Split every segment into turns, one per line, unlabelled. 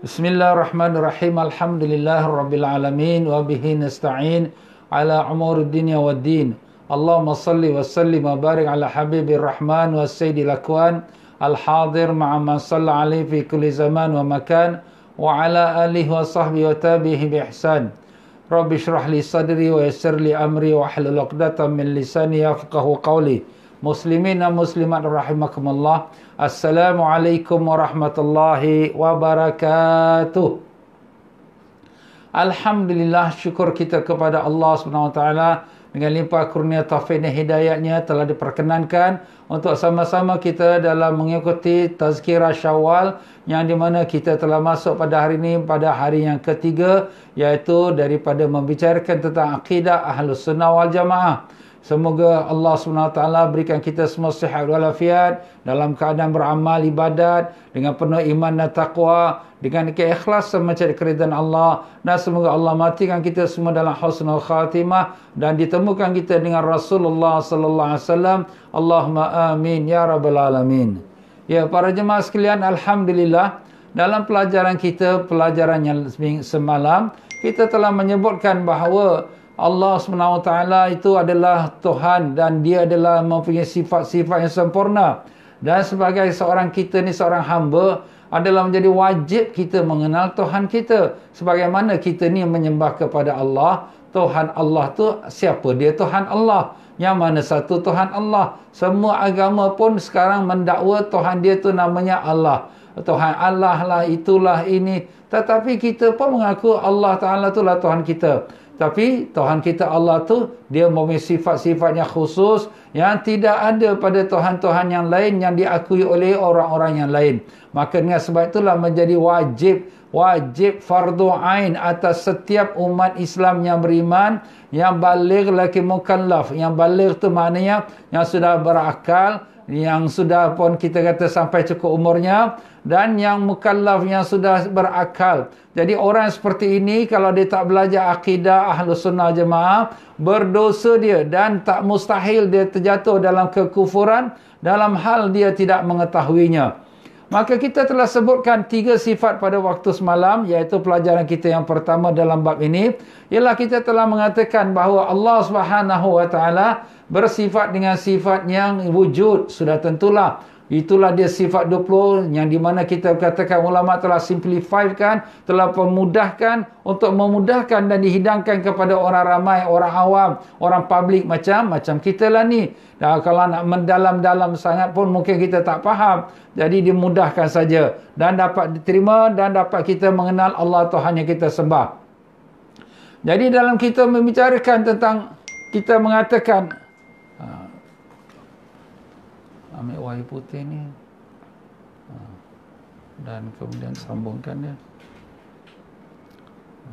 بسم الله الرحمن الرحيم الحمد لله رب العالمين وبه نستعين على عمر الدنيا والدين اللهم صل وسلم وبارك على حبيب الرحمن والسيد الاكوان الحاضر مع من صلى عليه في كل زمان ومكان وعلى اله وصحبه وتابعه باحسان رب اشرح لي صدري ويسر لي امري واحلل عقدة من لساني يفقه قولي Muslimin dan Muslimat rahimakumullah. Assalamualaikum warahmatullahi wabarakatuh. Alhamdulillah syukur kita kepada Allah SWT dengan limpah kurnia taufik dan hidayatnya telah diperkenankan untuk sama-sama kita dalam mengikuti tazkirah syawal yang di mana kita telah masuk pada hari ini pada hari yang ketiga iaitu daripada membicarakan tentang akidah ahlus sunnah wal jamaah. Semoga Allah SWT berikan kita semua sihat walafiat dalam keadaan beramal ibadat dengan penuh iman dan taqwa dengan keikhlasan mencari keridhaan Allah dan semoga Allah matikan kita semua dalam husnul khatimah dan ditemukan kita dengan Rasulullah sallallahu alaihi wasallam. Allahumma amin ya rabbal alamin. Ya para jemaah sekalian alhamdulillah dalam pelajaran kita pelajaran yang semalam kita telah menyebutkan bahawa Allah SWT itu adalah Tuhan dan dia adalah mempunyai sifat-sifat yang sempurna. Dan sebagai seorang kita ni seorang hamba adalah menjadi wajib kita mengenal Tuhan kita. Sebagaimana kita ni menyembah kepada Allah, Tuhan Allah tu siapa dia Tuhan Allah? Yang mana satu Tuhan Allah? Semua agama pun sekarang mendakwa Tuhan dia tu namanya Allah. Tuhan Allah lah itulah ini. Tetapi kita pun mengaku Allah Ta'ala itulah Tuhan kita. Tapi Tuhan kita Allah tu dia mempunyai sifat sifatnya khusus yang tidak ada pada Tuhan-Tuhan yang lain yang diakui oleh orang-orang yang lain. Maka dengan sebab itulah menjadi wajib wajib fardu ain atas setiap umat Islam yang beriman yang baligh laki mukallaf yang baligh tu maknanya yang sudah berakal yang sudah pun kita kata sampai cukup umurnya dan yang mukallaf yang sudah berakal. Jadi orang seperti ini kalau dia tak belajar akidah ahlu sunnah jemaah berdosa dia dan tak mustahil dia terjatuh dalam kekufuran dalam hal dia tidak mengetahuinya. Maka kita telah sebutkan tiga sifat pada waktu semalam iaitu pelajaran kita yang pertama dalam bab ini ialah kita telah mengatakan bahawa Allah Subhanahu Wa Taala bersifat dengan sifat yang wujud sudah tentulah Itulah dia sifat 20 yang di mana kita katakan ulama telah simplifikan, telah memudahkan untuk memudahkan dan dihidangkan kepada orang ramai, orang awam, orang publik macam macam kita lah ni. Dan kalau nak mendalam-dalam sangat pun mungkin kita tak faham. Jadi dimudahkan saja dan dapat diterima dan dapat kita mengenal Allah Tuhan yang kita sembah. Jadi dalam kita membicarakan tentang kita mengatakan ambil wayu putih ni ha. dan kemudian sambungkan dia. Ha.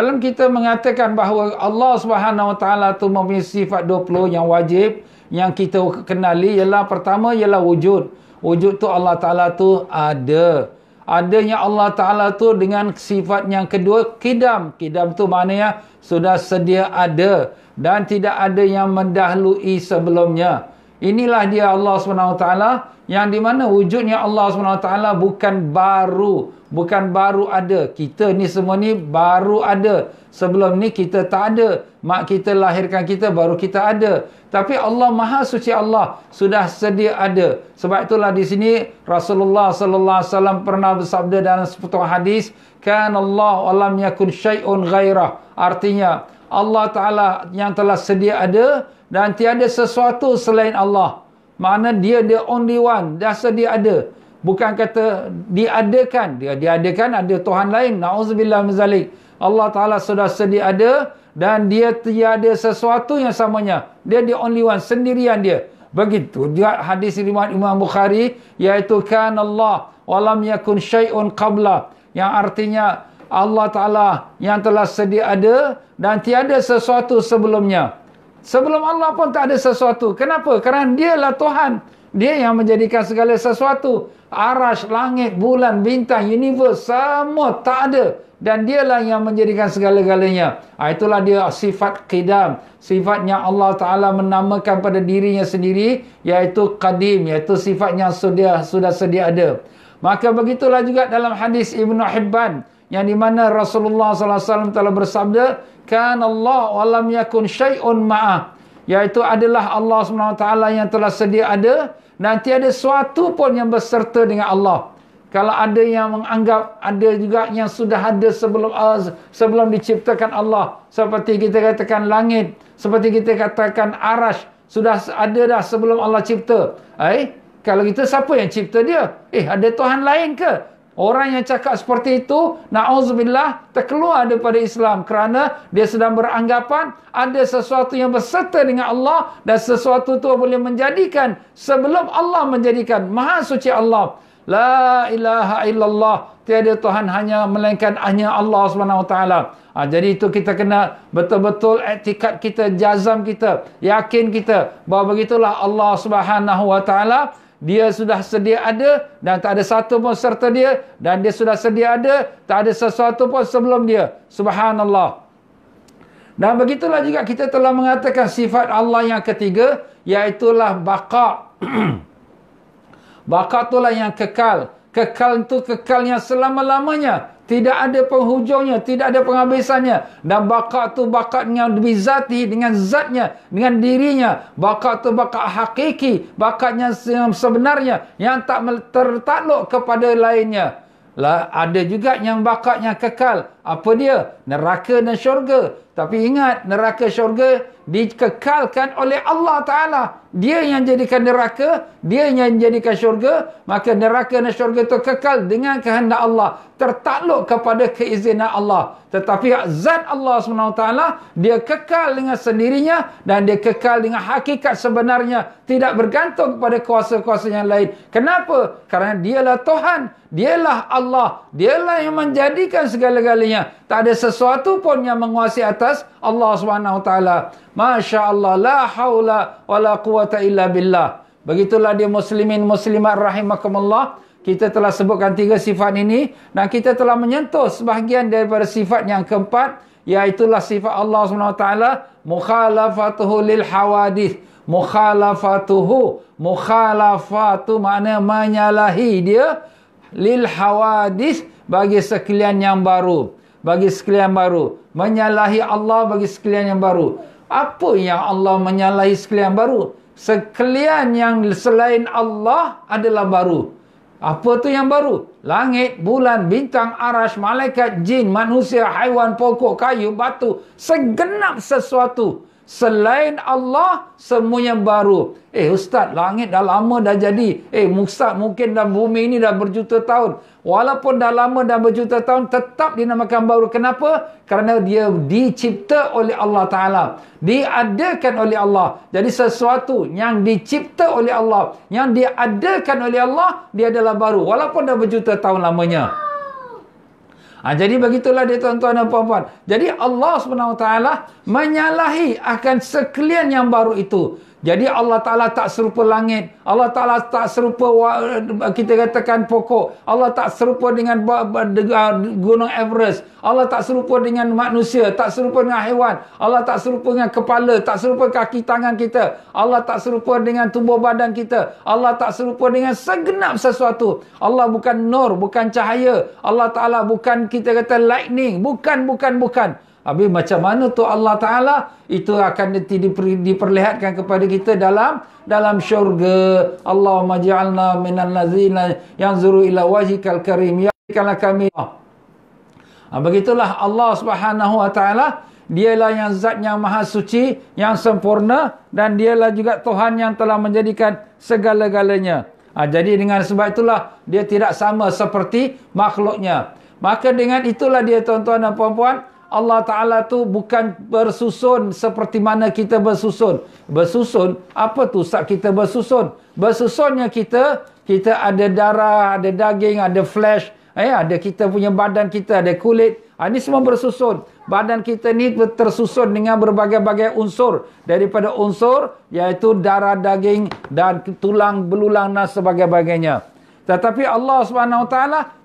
Dalam kita mengatakan bahawa Allah Subhanahu Wa Taala tu mempunyai sifat 20 yang wajib yang kita kenali ialah pertama ialah wujud. Wujud tu Allah Taala tu ada. Adanya Allah Taala tu dengan sifat yang kedua kidam. Kidam tu maknanya sudah sedia ada dan tidak ada yang mendahului sebelumnya. Inilah dia Allah SWT yang di mana wujudnya Allah SWT bukan baru. Bukan baru ada. Kita ni semua ni baru ada. Sebelum ni kita tak ada. Mak kita lahirkan kita baru kita ada. Tapi Allah Maha Suci Allah sudah sedia ada. Sebab itulah di sini Rasulullah sallallahu alaihi wasallam pernah bersabda dalam sebuah hadis, "Kan Allah alam yakun syai'un ghairah." Artinya Allah Taala yang telah sedia ada dan tiada sesuatu selain Allah Mana dia the only one dasar dia ada bukan kata diadakan dia diadakan ada Tuhan lain na'udzubillah mizalik Allah Ta'ala sudah sedia ada dan dia tiada sesuatu yang samanya dia the only one sendirian dia begitu dia hadis riwayat Imam Bukhari iaitu kan Allah walam yakun syai'un qabla yang artinya Allah Ta'ala yang telah sedia ada dan tiada sesuatu sebelumnya. Sebelum Allah pun tak ada sesuatu. Kenapa? Kerana dialah Tuhan. Dia yang menjadikan segala sesuatu. Arash, langit, bulan, bintang, universe, semua tak ada. Dan dialah yang menjadikan segala-galanya. Ah, itulah dia sifat qidam. Sifatnya Allah Ta'ala menamakan pada dirinya sendiri. Iaitu qadim. Iaitu sifatnya sudah, sudah sedia ada. Maka begitulah juga dalam hadis Ibn Hibban yang di mana Rasulullah sallallahu alaihi wasallam telah bersabda kan Allah walam yakun syai'un ma'a iaitu adalah Allah Subhanahu taala yang telah sedia ada dan tiada sesuatu pun yang berserta dengan Allah kalau ada yang menganggap ada juga yang sudah ada sebelum uh, sebelum diciptakan Allah seperti kita katakan langit seperti kita katakan arash sudah ada dah sebelum Allah cipta eh kalau kita siapa yang cipta dia eh ada tuhan lain ke Orang yang cakap seperti itu, na'udzubillah, terkeluar daripada Islam kerana dia sedang beranggapan ada sesuatu yang berserta dengan Allah dan sesuatu itu boleh menjadikan sebelum Allah menjadikan. Maha suci Allah. La ilaha illallah. Tiada Tuhan hanya melainkan hanya Allah SWT. Ha, jadi itu kita kena betul-betul etikat kita, jazam kita, yakin kita bahawa begitulah Allah SWT dia sudah sedia ada dan tak ada satu pun serta dia. Dan dia sudah sedia ada, tak ada sesuatu pun sebelum dia. Subhanallah. Dan begitulah juga kita telah mengatakan sifat Allah yang ketiga, iaitulah bakak. bakak itulah yang kekal. Kekal itu kekal yang selama-lamanya. Tidak ada penghujungnya, tidak ada penghabisannya. Dan bakat tu bakat yang dibizati dengan zatnya, dengan dirinya. Bakat tu bakat hakiki, bakat yang sebenarnya, yang tak tertakluk kepada lainnya. Lah, ada juga yang bakat yang kekal. Apa dia? Neraka dan syurga. Tapi ingat, neraka syurga dikekalkan oleh Allah Ta'ala. Dia yang jadikan neraka, dia yang jadikan syurga, maka neraka dan syurga itu kekal dengan kehendak Allah. Tertakluk kepada keizinan Allah. Tetapi zat Allah SWT, dia kekal dengan sendirinya dan dia kekal dengan hakikat sebenarnya. Tidak bergantung kepada kuasa-kuasa yang lain. Kenapa? Kerana dialah Tuhan, dialah Allah, dialah yang menjadikan segala-galanya. Tak ada sesuatu pun yang menguasai atas Allah SWT. Masya Allah. La hawla wa la quwata illa billah. Begitulah dia muslimin muslimat rahimahkumullah. Kita telah sebutkan tiga sifat ini. Dan kita telah menyentuh sebahagian daripada sifat yang keempat. Iaitulah sifat Allah SWT. Mukhalafatuhu lil Hawadis. Mukhalafatuhu. Mukhalafatuhu makna menyalahi dia. Lil Hawadis bagi sekalian yang baru bagi sekalian baru. Menyalahi Allah bagi sekalian yang baru. Apa yang Allah menyalahi sekalian baru? Sekalian yang selain Allah adalah baru. Apa tu yang baru? Langit, bulan, bintang, aras, malaikat, jin, manusia, haiwan, pokok, kayu, batu. Segenap sesuatu. Sesuatu. Selain Allah, semuanya baru. Eh Ustaz, langit dah lama dah jadi. Eh Musa mungkin dah bumi ini dah berjuta tahun. Walaupun dah lama dah berjuta tahun, tetap dinamakan baru. Kenapa? Kerana dia dicipta oleh Allah Ta'ala. Diadakan oleh Allah. Jadi sesuatu yang dicipta oleh Allah, yang diadakan oleh Allah, dia adalah baru. Walaupun dah berjuta tahun lamanya. Ha, jadi begitulah dia tuan-tuan dan puan-puan. Jadi Allah SWT menyalahi akan sekalian yang baru itu. Jadi Allah Ta'ala tak serupa langit. Allah Ta'ala tak serupa kita katakan pokok. Allah tak serupa dengan gunung Everest. Allah tak serupa dengan manusia. Tak serupa dengan haiwan. Allah tak serupa dengan kepala. Tak serupa kaki tangan kita. Allah tak serupa dengan tubuh badan kita. Allah tak serupa dengan segenap sesuatu. Allah bukan nur, bukan cahaya. Allah Ta'ala bukan kita kata lightning. Bukan, bukan, bukan. Habis macam mana tu Allah Ta'ala itu akan diper, diperlihatkan kepada kita dalam dalam syurga. Allahumma ja'alna minal nazina yang zuru ila wajikal karim. Ya kalah kami. Ha, begitulah Allah Subhanahu Wa Ta'ala. Dialah yang zat yang maha suci, yang sempurna dan dialah juga Tuhan yang telah menjadikan segala-galanya. Ha, jadi dengan sebab itulah dia tidak sama seperti makhluknya. Maka dengan itulah dia tuan-tuan dan puan-puan. Allah Ta'ala tu bukan bersusun seperti mana kita bersusun. Bersusun, apa tu saat kita bersusun? Bersusunnya kita, kita ada darah, ada daging, ada flesh. Eh, ada kita punya badan kita, ada kulit. Ha, ini semua bersusun. Badan kita ni tersusun dengan berbagai-bagai unsur. Daripada unsur, iaitu darah, daging dan tulang, belulang dan sebagainya. Tetapi Allah SWT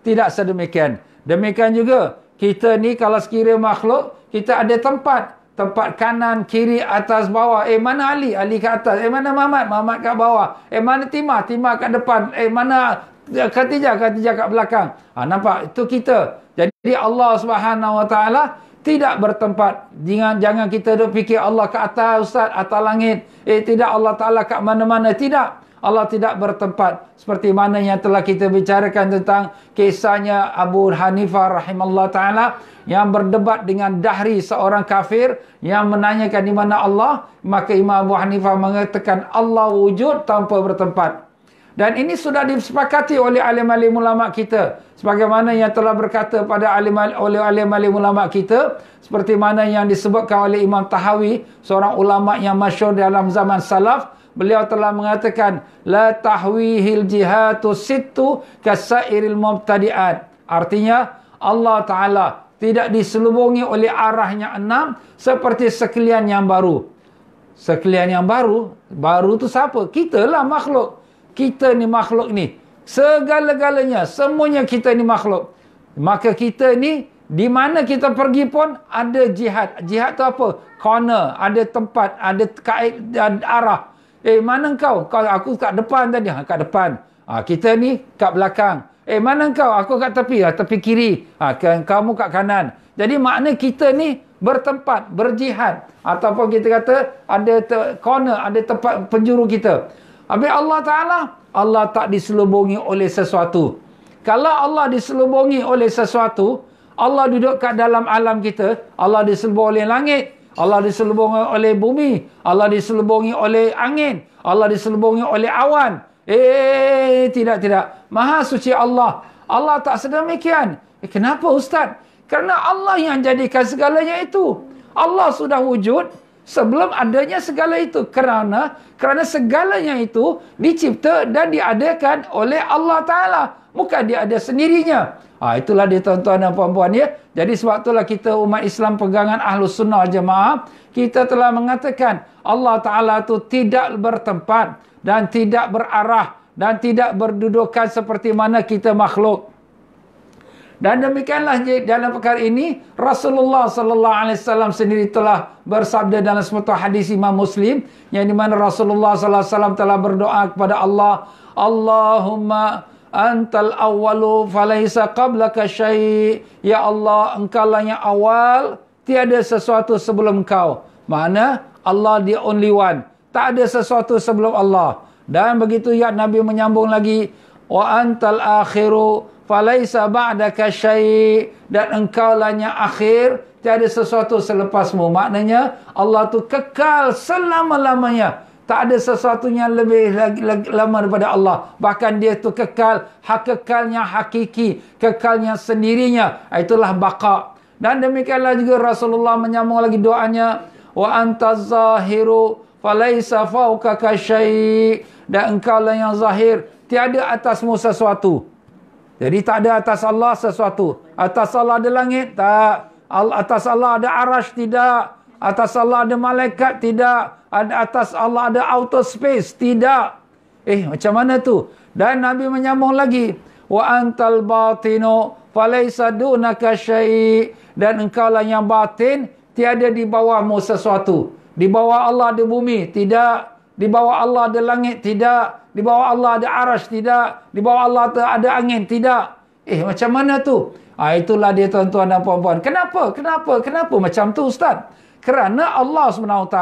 tidak sedemikian. Demikian juga, kita ni kalau sekira makhluk, kita ada tempat. Tempat kanan, kiri, atas, bawah. Eh, mana Ali? Ali kat atas. Eh, mana Mamat? Mamat kat bawah. Eh, mana Timah? Timah kat depan. Eh, mana eh, Khatijah? Khatijah kat belakang. Ha, nampak? Itu kita. Jadi Allah Subhanahu Wa Taala tidak bertempat. Jangan jangan kita fikir Allah kat atas, Ustaz, atas langit. Eh, tidak Allah Ta'ala kat mana-mana. Tidak. Allah tidak bertempat seperti mana yang telah kita bicarakan tentang kisahnya Abu Hanifah rahimahullah ta'ala yang berdebat dengan dahri seorang kafir yang menanyakan di mana Allah maka Imam Abu Hanifah mengatakan Allah wujud tanpa bertempat dan ini sudah disepakati oleh alim-alim ulama kita sebagaimana yang telah berkata pada alim oleh alim-alim ulama kita seperti mana yang disebutkan oleh Imam Tahawi seorang ulama yang masyhur dalam zaman salaf Beliau telah mengatakan la tahwihil jihatu situ kasairil mubtadiat. Artinya Allah Taala tidak diselubungi oleh arahnya enam seperti sekalian yang baru. Sekalian yang baru, baru tu siapa? Kita lah makhluk. Kita ni makhluk ni. Segala-galanya, semuanya kita ni makhluk. Maka kita ni, di mana kita pergi pun ada jihad. Jihad tu apa? Corner, ada tempat, ada kait dan arah. Eh, mana kau? Kau aku kat depan tadi. Ha, kat depan. Ha, kita ni kat belakang. Eh, mana kau? Aku kat tepi. Ha, tepi kiri. Ha, kamu kat kanan. Jadi makna kita ni bertempat, berjihad. Ataupun kita kata ada corner, ada tempat penjuru kita. Abi Allah Ta'ala, Allah tak diselubungi oleh sesuatu. Kalau Allah diselubungi oleh sesuatu, Allah duduk kat dalam alam kita, Allah diselubungi oleh langit, Allah diselubungi oleh bumi. Allah diselubungi oleh angin. Allah diselubungi oleh awan. Eh, tidak, tidak. Maha suci Allah. Allah tak sedemikian. Eh, kenapa Ustaz? Kerana Allah yang jadikan segalanya itu. Allah sudah wujud sebelum adanya segala itu kerana kerana segalanya itu dicipta dan diadakan oleh Allah Taala bukan dia ada sendirinya ha, itulah dia tuan-tuan dan puan-puan ya jadi sebab itulah kita umat Islam pegangan ahlu Sunnah Jemaah kita telah mengatakan Allah Taala itu tidak bertempat dan tidak berarah dan tidak berdudukan seperti mana kita makhluk dan demikianlah dalam perkara ini Rasulullah sallallahu alaihi wasallam sendiri telah bersabda dalam sebuah hadis Imam Muslim yang di mana Rasulullah sallallahu alaihi wasallam telah berdoa kepada Allah, Allahumma antal awwalu falaisa qablaka syai. Ya Allah, engkau lah yang awal, tiada sesuatu sebelum Kau Mana Allah the only one. Tak ada sesuatu sebelum Allah. Dan begitu ya Nabi menyambung lagi, wa antal akhiru falaisa ba'daka syai' dan engkau lahnya akhir tiada sesuatu selepasmu maknanya Allah tu kekal selama-lamanya tak ada sesuatu yang lebih lagi, lagi lama daripada Allah bahkan dia tu kekal hak kekalnya hakiki kekalnya sendirinya itulah baka dan demikianlah juga Rasulullah menyambung lagi doanya wa anta zahiru falaisa fawqaka syai' dan engkau lah yang zahir tiada atasmu sesuatu jadi tak ada atas Allah sesuatu. Atas Allah ada langit? Tak. Atas Allah ada aras? Tidak. Atas Allah ada malaikat? Tidak. Atas Allah ada outer space? Tidak. Eh, macam mana tu? Dan Nabi menyambung lagi. Wa antal batinu falaysa dunaka syai' dan engkau lah yang batin tiada di bawahmu sesuatu. Di bawah Allah ada bumi? Tidak. Di bawah Allah ada langit? Tidak. Di bawah Allah ada arash tidak. Di bawah Allah ada angin tidak. Eh macam mana tu? Ha, itulah dia tuan-tuan dan puan-puan. Kenapa? Kenapa? Kenapa macam tu Ustaz? Kerana Allah SWT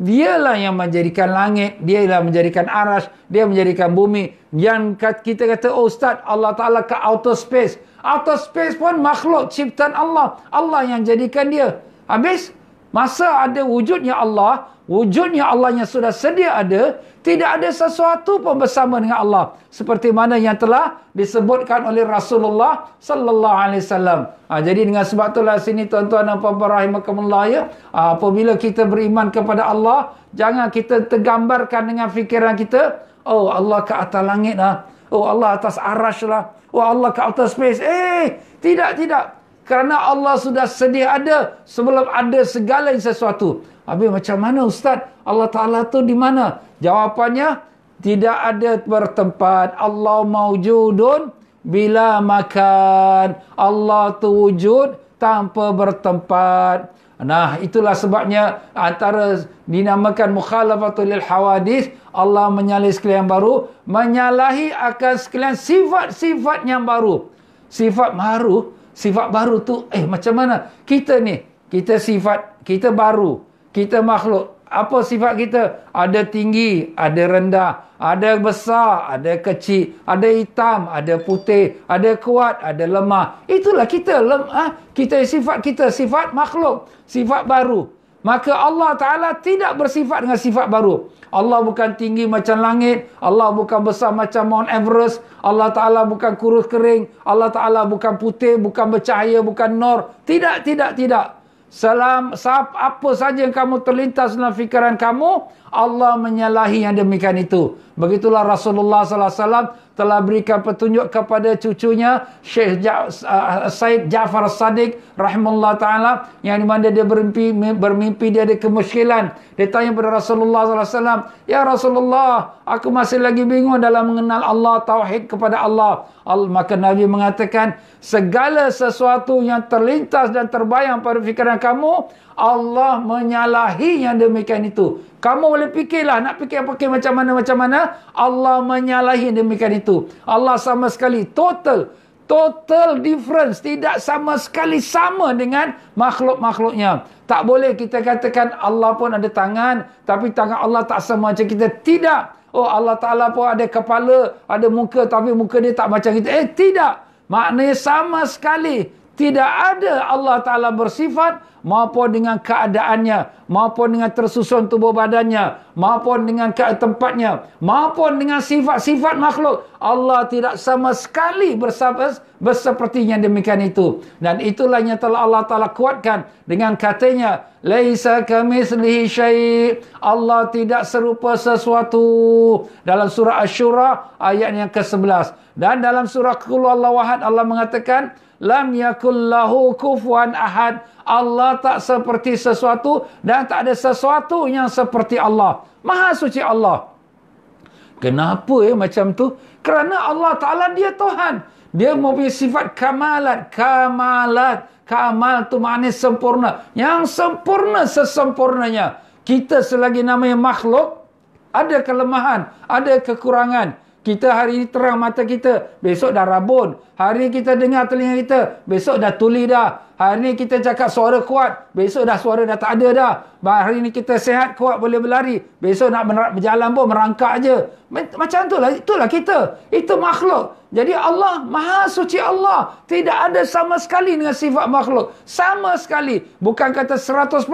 Dialah yang menjadikan langit, dialah yang menjadikan aras, dia menjadikan bumi. Yang kita kata, oh Ustaz, Allah Ta'ala ke outer space. Outer space pun makhluk ciptaan Allah. Allah yang jadikan dia. Habis, Masa ada wujudnya Allah, wujudnya Allah yang sudah sedia ada, tidak ada sesuatu pun bersama dengan Allah. Seperti mana yang telah disebutkan oleh Rasulullah sallallahu ha, alaihi wasallam. Ha, jadi dengan sebab itulah sini tuan-tuan dan puan-puan rahimakumullah ya. Ha, apabila kita beriman kepada Allah, jangan kita tergambarkan dengan fikiran kita, oh Allah ke atas langit lah. Oh Allah atas arash lah. Oh Allah ke atas space. Eh, tidak, tidak. Kerana Allah sudah sedih ada sebelum ada segala sesuatu. Habis macam mana Ustaz? Allah Ta'ala tu di mana? Jawapannya, tidak ada bertempat. Allah maujudun bila makan. Allah tu wujud tanpa bertempat. Nah, itulah sebabnya antara dinamakan mukhalafatul lil hawadis, Allah menyalahi sekalian baru, menyalahi akan sekalian sifat-sifat yang baru. Sifat maruh, sifat baru tu eh macam mana kita ni kita sifat kita baru kita makhluk apa sifat kita ada tinggi ada rendah ada besar ada kecil ada hitam ada putih ada kuat ada lemah itulah kita lemah kita sifat kita sifat makhluk sifat baru Maka Allah Ta'ala tidak bersifat dengan sifat baru. Allah bukan tinggi macam langit. Allah bukan besar macam Mount Everest. Allah Ta'ala bukan kurus kering. Allah Ta'ala bukan putih, bukan bercahaya, bukan nor. Tidak, tidak, tidak. Salam, sahab, apa saja yang kamu terlintas dalam fikiran kamu, Allah menyalahi yang demikian itu. Begitulah Rasulullah sallallahu alaihi wasallam telah berikan petunjuk kepada cucunya Syekh ja uh, Said Jaafar Sadiq rahimallahu taala yang di mana dia bermimpi bermimpi dia ada kemusykilan dia tanya kepada Rasulullah sallallahu alaihi wasallam ya Rasulullah aku masih lagi bingung dalam mengenal Allah tauhid kepada Allah Al maka Nabi mengatakan segala sesuatu yang terlintas dan terbayang pada fikiran kamu Allah menyalahi yang demikian itu. Kamu boleh fikirlah nak fikir apa macam mana macam mana Allah menyalahi yang demikian itu. Allah sama sekali total total difference tidak sama sekali sama dengan makhluk-makhluknya. Tak boleh kita katakan Allah pun ada tangan tapi tangan Allah tak sama macam kita. Tidak. Oh Allah Taala pun ada kepala, ada muka tapi muka dia tak macam kita. Eh tidak. Maknanya sama sekali tidak ada Allah Ta'ala bersifat maupun dengan keadaannya, maupun dengan tersusun tubuh badannya, maupun dengan ke tempatnya, maupun dengan sifat-sifat makhluk. Allah tidak sama sekali bersabas bersepertinya demikian itu. Dan itulah yang telah Allah Ta'ala kuatkan dengan katanya, Laisa kamislihi syait Allah tidak serupa sesuatu. Dalam surah Ashura ayat yang ke-11. Dan dalam surah Qulullah Wahad Allah mengatakan, lam yakul kufuan ahad. Allah tak seperti sesuatu dan tak ada sesuatu yang seperti Allah. Maha suci Allah. Kenapa eh macam tu? Kerana Allah Ta'ala dia Tuhan. Dia mempunyai sifat kamalat. Kamalat. Kamal tu maknanya sempurna. Yang sempurna sesempurnanya. Kita selagi namanya makhluk, ada kelemahan, ada kekurangan. Kita hari ini terang mata kita, besok dah rabun. Hari kita dengar telinga kita, besok dah tuli dah. Hari ni kita cakap suara kuat, besok dah suara dah tak ada dah. Hari ni kita sehat, kuat, boleh berlari. Besok nak berjalan pun merangkak je. Macam tu lah, itulah kita. Itu makhluk. Jadi Allah, Maha Suci Allah. Tidak ada sama sekali dengan sifat makhluk. Sama sekali. Bukan kata 100%,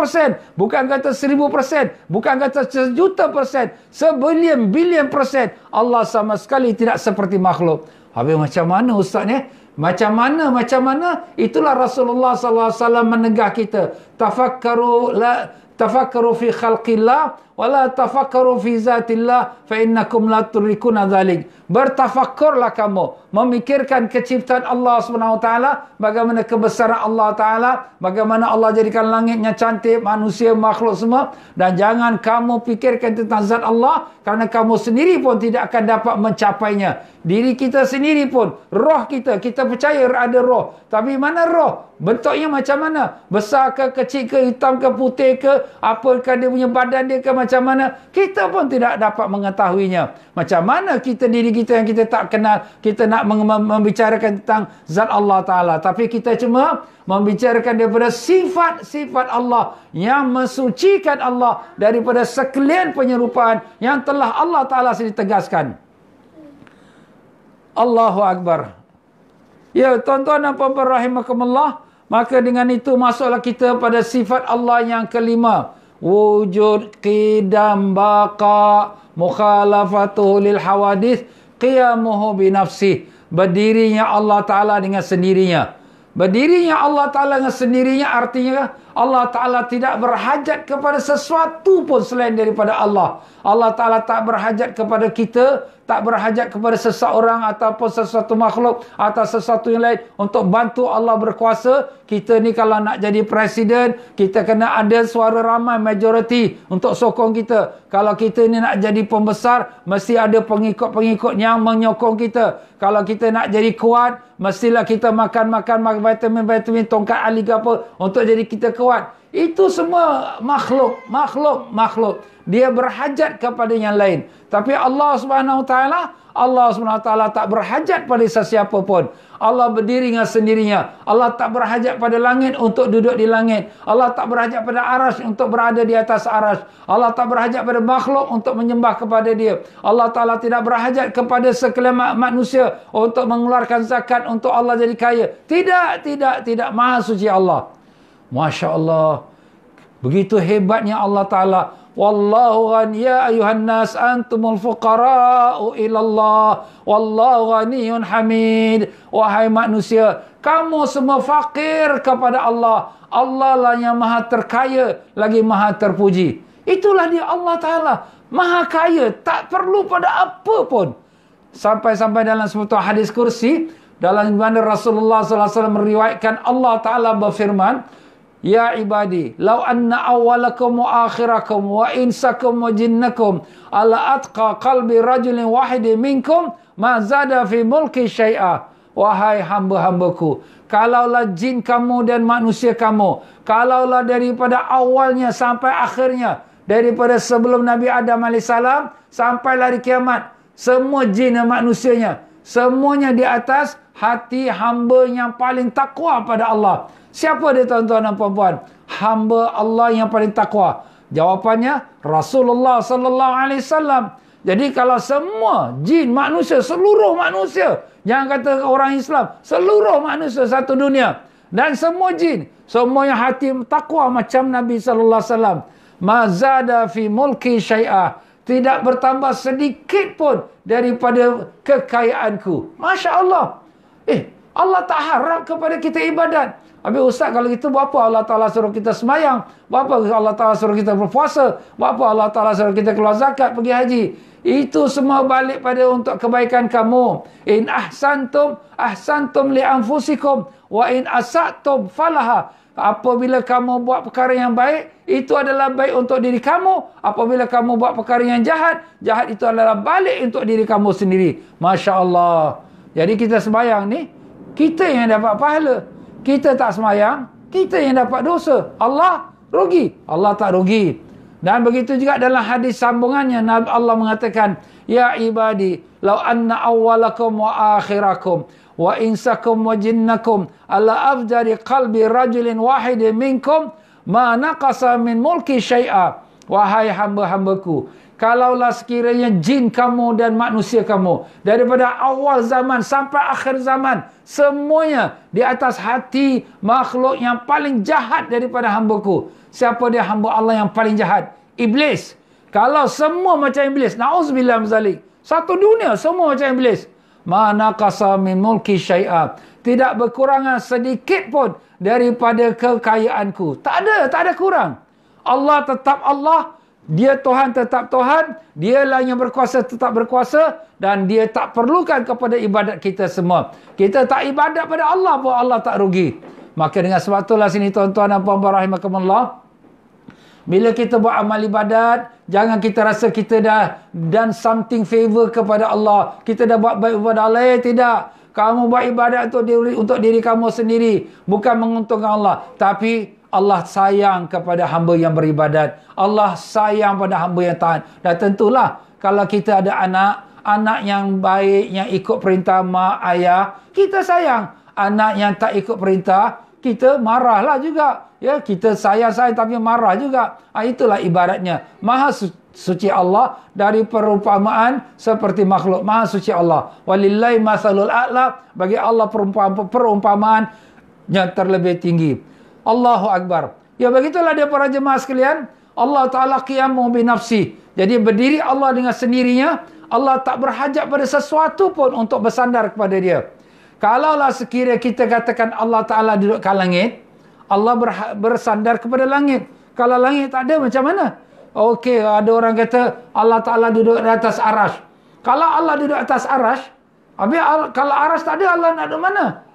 bukan kata 1000%, bukan kata sejuta persen, sebilion, bilion persen. Allah sama sekali tidak seperti makhluk. Habis macam mana Ustaz ni? Macam mana macam mana itulah Rasulullah sallallahu alaihi wasallam menegah kita tafakkaru la tafakkaru fi khalqillah wala tafakkaru fi zatillah fa innakum la turikuna dzalik bertafakkurlah kamu memikirkan keciptaan Allah Subhanahu wa taala bagaimana kebesaran Allah taala bagaimana Allah jadikan langitnya cantik manusia makhluk semua dan jangan kamu fikirkan tentang zat Allah kerana kamu sendiri pun tidak akan dapat mencapainya diri kita sendiri pun roh kita kita percaya ada roh tapi mana roh bentuknya macam mana besar ke kecil ke hitam ke putih ke apakah dia punya badan dia ke macam macam mana kita pun tidak dapat mengetahuinya macam mana kita diri kita yang kita tak kenal kita nak membicarakan tentang zat Allah taala tapi kita cuma membicarakan daripada sifat-sifat Allah yang mensucikan Allah daripada sekalian penyerupaan yang telah Allah taala sendiri tegaskan Allahu akbar ya tuan-tuan dan puan-puan rahimakumullah maka dengan itu masuklah kita pada sifat Allah yang kelima wujud qidam baqa mukhalafatu lil hawadith qiyamuhu bi nafsi berdirinya Allah taala dengan sendirinya berdirinya Allah taala dengan sendirinya artinya Allah taala tidak berhajat kepada sesuatu pun selain daripada Allah Allah Ta'ala tak berhajat kepada kita, tak berhajat kepada seseorang ataupun sesuatu makhluk atau sesuatu yang lain untuk bantu Allah berkuasa. Kita ni kalau nak jadi presiden, kita kena ada suara ramai majoriti untuk sokong kita. Kalau kita ni nak jadi pembesar, mesti ada pengikut-pengikut yang menyokong kita. Kalau kita nak jadi kuat, mestilah kita makan-makan vitamin-vitamin, tongkat aliga apa untuk jadi kita kuat. Itu semua makhluk, makhluk, makhluk. Dia berhajat kepada yang lain. Tapi Allah Subhanahu Wa Taala, Allah Subhanahu Wa Taala tak berhajat pada sesiapa pun. Allah berdiri dengan sendirinya. Allah tak berhajat pada langit untuk duduk di langit. Allah tak berhajat pada aras untuk berada di atas aras. Allah tak berhajat pada makhluk untuk menyembah kepada dia. Allah Ta'ala tidak berhajat kepada sekelemak manusia untuk mengeluarkan zakat untuk Allah jadi kaya. Tidak, tidak, tidak. Maha suci Allah. Masya Allah. Begitu hebatnya Allah Ta'ala. Wallahu ghani ya ayuhan nas antumul fuqara'u ilallah. Wallahu ghaniyun hamid. Wahai manusia, kamu semua fakir kepada Allah. Allah lah yang maha terkaya, lagi maha terpuji. Itulah dia Allah Ta'ala. Maha kaya, tak perlu pada apa pun. Sampai-sampai dalam sebuah hadis kursi, dalam mana Rasulullah SAW meriwayatkan Allah Ta'ala berfirman, Ya ibadi, lau anna awalakum wa akhirakum wa insakum wa jinnakum ala atqa qalbi rajulin wahidi minkum ma zada fi mulki syai'ah. Wahai hamba-hambaku, kalaulah jin kamu dan manusia kamu, kalaulah daripada awalnya sampai akhirnya, daripada sebelum Nabi Adam AS, sampai lari kiamat, semua jin dan manusianya, semuanya di atas hati hamba yang paling takwa pada Allah. Siapa dia tuan-tuan dan puan-puan? Hamba Allah yang paling takwa. Jawapannya Rasulullah sallallahu alaihi wasallam. Jadi kalau semua jin manusia seluruh manusia yang kata orang Islam, seluruh manusia satu dunia dan semua jin, semua yang hati takwa macam Nabi sallallahu alaihi wasallam, mazada fi mulki syai'ah tidak bertambah sedikit pun daripada kekayaanku. Masya Allah. Eh, Allah tak harap kepada kita ibadat. Habis ustaz kalau itu buat Allah Ta'ala suruh kita semayang? Buat Allah Ta'ala suruh kita berpuasa? Buat Allah Ta'ala suruh kita keluar zakat pergi haji? Itu semua balik pada untuk kebaikan kamu. In ahsantum, ahsantum li anfusikum. Wa in asatum falaha. Apabila kamu buat perkara yang baik, itu adalah baik untuk diri kamu. Apabila kamu buat perkara yang jahat, jahat itu adalah balik untuk diri kamu sendiri. Masya Allah. Jadi kita sembahyang ni, kita yang dapat pahala kita tak semayang, kita yang dapat dosa. Allah rugi. Allah tak rugi. Dan begitu juga dalam hadis sambungannya, Nabi Allah mengatakan, Ya ibadi, lau anna awalakum wa akhirakum, wa insakum wa jinnakum, ala afjari qalbi rajulin wahidin minkum, ma naqasa min mulki syai'a. Wahai hamba-hambaku, kalaulah sekiranya jin kamu dan manusia kamu, daripada awal zaman sampai akhir zaman, semuanya di atas hati makhluk yang paling jahat daripada hambaku. Siapa dia hamba Allah yang paling jahat? Iblis. Kalau semua macam iblis, na'uzubillah mazalik. Satu dunia semua macam iblis. Mana kasa min mulki syai'ah. Tidak berkurangan sedikit pun daripada kekayaanku. Tak ada, tak ada kurang. Allah tetap Allah, dia Tuhan tetap Tuhan, dialah yang berkuasa tetap berkuasa dan dia tak perlukan kepada ibadat kita semua. Kita tak ibadat pada Allah pun Allah tak rugi. Maka dengan sebab itulah sini tuan-tuan dan puan-puan rahimahkumullah. Bila kita buat amal ibadat, jangan kita rasa kita dah dan something favor kepada Allah. Kita dah buat baik kepada Allah. Eh, tidak. Kamu buat ibadat untuk diri, untuk diri kamu sendiri. Bukan menguntungkan Allah. Tapi Allah sayang kepada hamba yang beribadat. Allah sayang pada hamba yang taat. Dan tentulah kalau kita ada anak, anak yang baik yang ikut perintah mak ayah, kita sayang. Anak yang tak ikut perintah, kita marahlah juga. Ya, kita sayang-sayang tapi marah juga. ha, itulah ibaratnya. Maha suci Allah dari perumpamaan seperti makhluk. Maha suci Allah. Walillahi masalul a'la bagi Allah perumpamaan yang terlebih tinggi. Allahu Akbar. Ya begitulah dia para jemaah sekalian. Allah Ta'ala qiyamu bi nafsi. Jadi berdiri Allah dengan sendirinya. Allah tak berhajat pada sesuatu pun untuk bersandar kepada dia. Kalaulah sekiranya kita katakan Allah Ta'ala duduk ke langit. Allah bersandar kepada langit. Kalau langit tak ada macam mana? Okey ada orang kata Allah Ta'ala duduk di atas arash. Kalau Allah duduk atas arash. Habis kalau arash tak ada Allah nak duduk mana?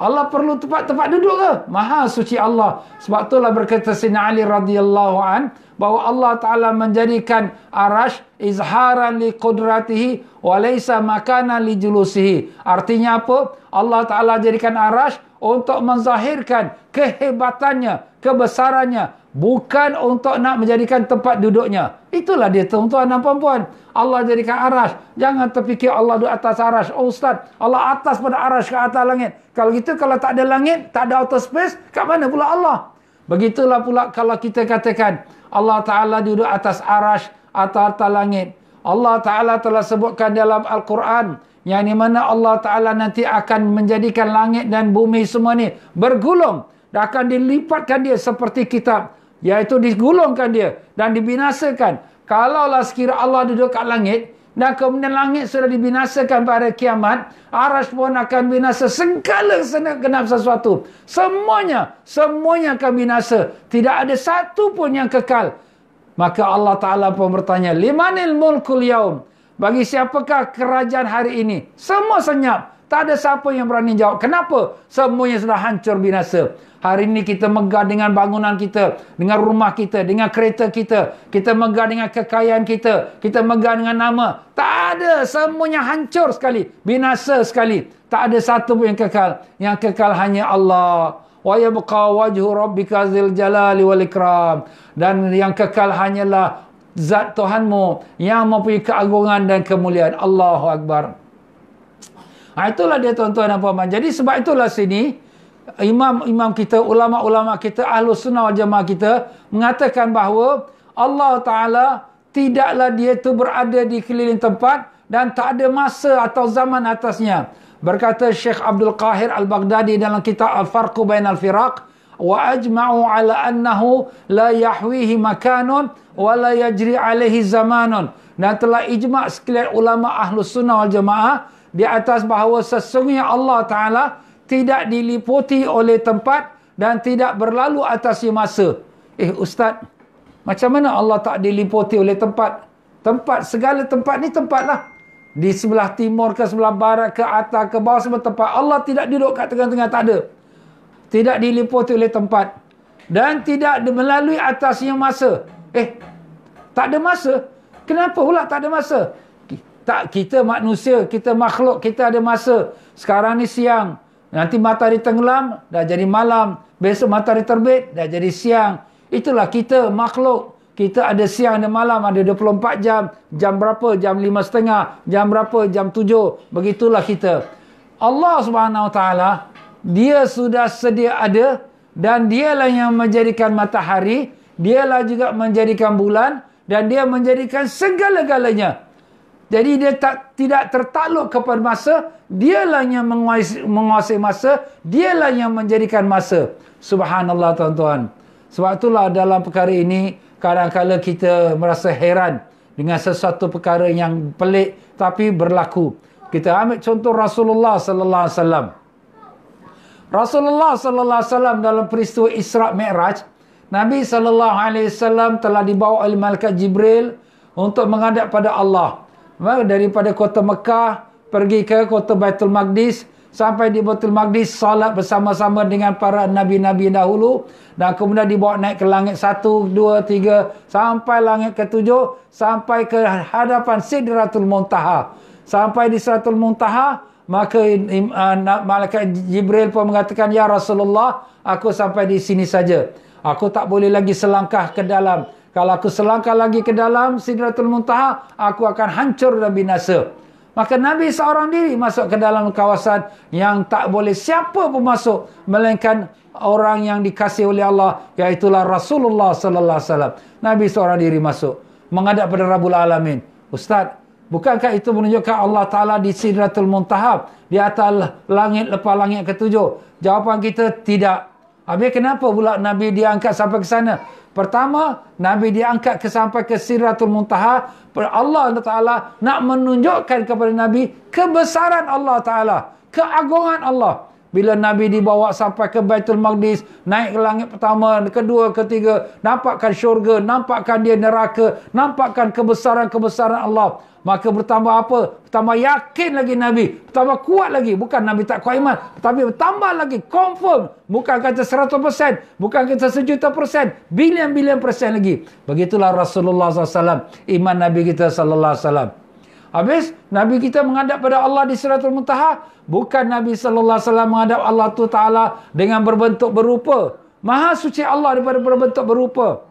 Allah perlu tempat-tempat duduk ke? Maha suci Allah. Sebab itulah berkata Sina Ali radhiyallahu an bahawa Allah Taala menjadikan arash izharan li qudratihi wa laisa makanan li julusihi. Artinya apa? Allah Taala jadikan arash untuk menzahirkan kehebatannya, kebesarannya, Bukan untuk nak menjadikan tempat duduknya. Itulah dia tuan-tuan dan puan-puan. Allah jadikan aras. Jangan terfikir Allah duduk atas aras. Oh Ustaz, Allah atas pada aras ke atas langit. Kalau gitu, kalau tak ada langit, tak ada outer space, kat mana pula Allah? Begitulah pula kalau kita katakan Allah Ta'ala duduk atas aras atau atas langit. Allah Ta'ala telah sebutkan dalam Al-Quran yang di mana Allah Ta'ala nanti akan menjadikan langit dan bumi semua ni bergulung. Dan akan dilipatkan dia seperti kitab. Iaitu digulungkan dia dan dibinasakan. Kalaulah sekira Allah duduk kat langit dan kemudian langit sudah dibinasakan pada kiamat, aras pun akan binasa segala senang genap sesuatu. Semuanya, semuanya akan binasa. Tidak ada satu pun yang kekal. Maka Allah Ta'ala pun bertanya, Limanil mulkul yaum? Bagi siapakah kerajaan hari ini? Semua senyap. Tak ada siapa yang berani jawab. Kenapa? Semuanya sudah hancur binasa. Hari ini kita megah dengan bangunan kita, dengan rumah kita, dengan kereta kita. Kita megah dengan kekayaan kita. Kita megah dengan nama. Tak ada. Semuanya hancur sekali. Binasa sekali. Tak ada satu pun yang kekal. Yang kekal hanya Allah. Wa yabqa wajhu rabbika zil jalali wal ikram. Dan yang kekal hanyalah zat Tuhanmu yang mempunyai keagungan dan kemuliaan. Allahu Akbar. Ah, itulah dia tuan-tuan dan puan-puan. Jadi sebab itulah sini imam-imam kita, ulama-ulama kita, ahlu sunnah wal jamaah kita mengatakan bahawa Allah Ta'ala tidaklah dia itu berada di keliling tempat dan tak ada masa atau zaman atasnya. Berkata Syekh Abdul Qahir Al-Baghdadi dalam kitab Al-Farqu Bain Al-Firaq, wa ajma'u ala annahu la yahwihi makanun wa la yajri alaihi zamanun. Dan telah ijma' sekalian ulama ahlu sunnah wal jamaah di atas bahawa sesungguhnya Allah Ta'ala tidak diliputi oleh tempat dan tidak berlalu atasi masa. Eh Ustaz, macam mana Allah tak diliputi oleh tempat? Tempat, segala tempat ni tempatlah. Di sebelah timur ke sebelah barat ke atas ke bawah semua tempat. Allah tidak duduk kat tengah-tengah, tak ada. Tidak diliputi oleh tempat. Dan tidak melalui atasnya masa. Eh, tak ada masa? Kenapa pula tak ada masa? Tak kita manusia, kita makhluk, kita ada masa. Sekarang ni siang, nanti matahari tenggelam dah jadi malam, besok matahari terbit dah jadi siang. Itulah kita makhluk. Kita ada siang ada malam, ada 24 jam. Jam berapa? Jam 5.30, jam berapa? Jam 7. Begitulah kita. Allah Subhanahu taala dia sudah sedia ada dan dialah yang menjadikan matahari, dialah juga menjadikan bulan dan dia menjadikan segala-galanya. Jadi dia tak tidak tertakluk kepada masa, dialah yang menguasai, menguasai masa, dialah yang menjadikan masa. Subhanallah tuan-tuan. Sebab itulah dalam perkara ini kadang-kadang kita merasa heran dengan sesuatu perkara yang pelik tapi berlaku. Kita ambil contoh Rasulullah sallallahu alaihi wasallam. Rasulullah sallallahu alaihi wasallam dalam peristiwa Isra Mi'raj, Nabi sallallahu alaihi wasallam telah dibawa oleh malaikat Jibril untuk menghadap pada Allah daripada kota Mekah pergi ke kota Baitul Magdis sampai di Baitul Magdis solat bersama-sama dengan para nabi-nabi dahulu dan kemudian dibawa naik ke langit satu dua tiga sampai langit ketujuh sampai ke hadapan Sidratul Muntaha sampai di Sidratul Muntaha maka uh, malaikat Jibril pun mengatakan ya Rasulullah aku sampai di sini saja aku tak boleh lagi selangkah ke dalam kalau aku selangkah lagi ke dalam Sidratul Muntaha, aku akan hancur dan binasa. Maka Nabi seorang diri masuk ke dalam kawasan yang tak boleh siapa pun masuk melainkan orang yang dikasihi oleh Allah iaitu Rasulullah sallallahu alaihi wasallam. Nabi seorang diri masuk menghadap pada Rabbul Alamin. Ustaz, bukankah itu menunjukkan Allah Taala di Sidratul Muntaha di atas langit lepas langit ketujuh? Jawapan kita tidak. Habis kenapa pula Nabi diangkat sampai ke sana? Pertama, Nabi diangkat ke sampai ke Siratul Muntaha. Allah Ta'ala nak menunjukkan kepada Nabi kebesaran Allah Ta'ala. Keagungan Allah. Bila Nabi dibawa sampai ke Baitul Maqdis, naik ke langit pertama, kedua, ketiga, nampakkan syurga, nampakkan dia neraka, nampakkan kebesaran-kebesaran Allah. Maka bertambah apa? Bertambah yakin lagi Nabi. Bertambah kuat lagi. Bukan Nabi tak kuat iman. Tapi bertambah lagi. Confirm. Bukan kata persen, Bukan kata sejuta persen. Bilion-bilion persen lagi. Begitulah Rasulullah SAW. Iman Nabi kita SAW. Habis Nabi kita menghadap pada Allah di Suratul Muntaha bukan Nabi sallallahu alaihi wasallam menghadap Allah tu taala dengan berbentuk berupa. Maha suci Allah daripada berbentuk berupa.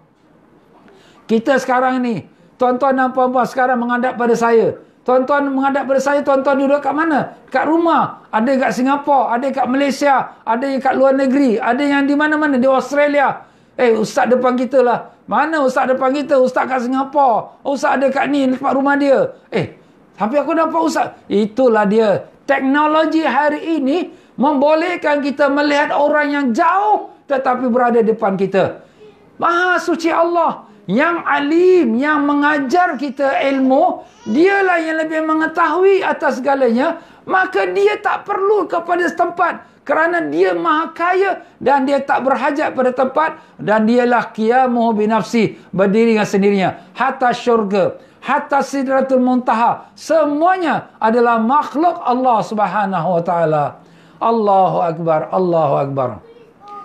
Kita sekarang ni tuan-tuan dan puan-puan sekarang menghadap pada saya. Tuan-tuan menghadap pada saya, tuan-tuan duduk kat mana? Kat rumah. Ada kat Singapura, ada kat Malaysia, ada yang kat luar negeri, ada yang di mana-mana, di Australia. Eh, ustaz depan kita lah. Mana ustaz depan kita? Ustaz kat Singapura. Ustaz ada kat ni, tempat rumah dia. Eh, tapi aku nampak ustaz. Itulah dia. Teknologi hari ini membolehkan kita melihat orang yang jauh tetapi berada depan kita. Maha suci Allah yang alim, yang mengajar kita ilmu, dialah yang lebih mengetahui atas segalanya. Maka dia tak perlu kepada tempat kerana dia maha kaya dan dia tak berhajat pada tempat dan dialah qiyamuh binafsi berdiri dengan sendirinya hatta syurga hatta sidratul muntaha semuanya adalah makhluk Allah Subhanahu wa taala Allahu akbar Allahu akbar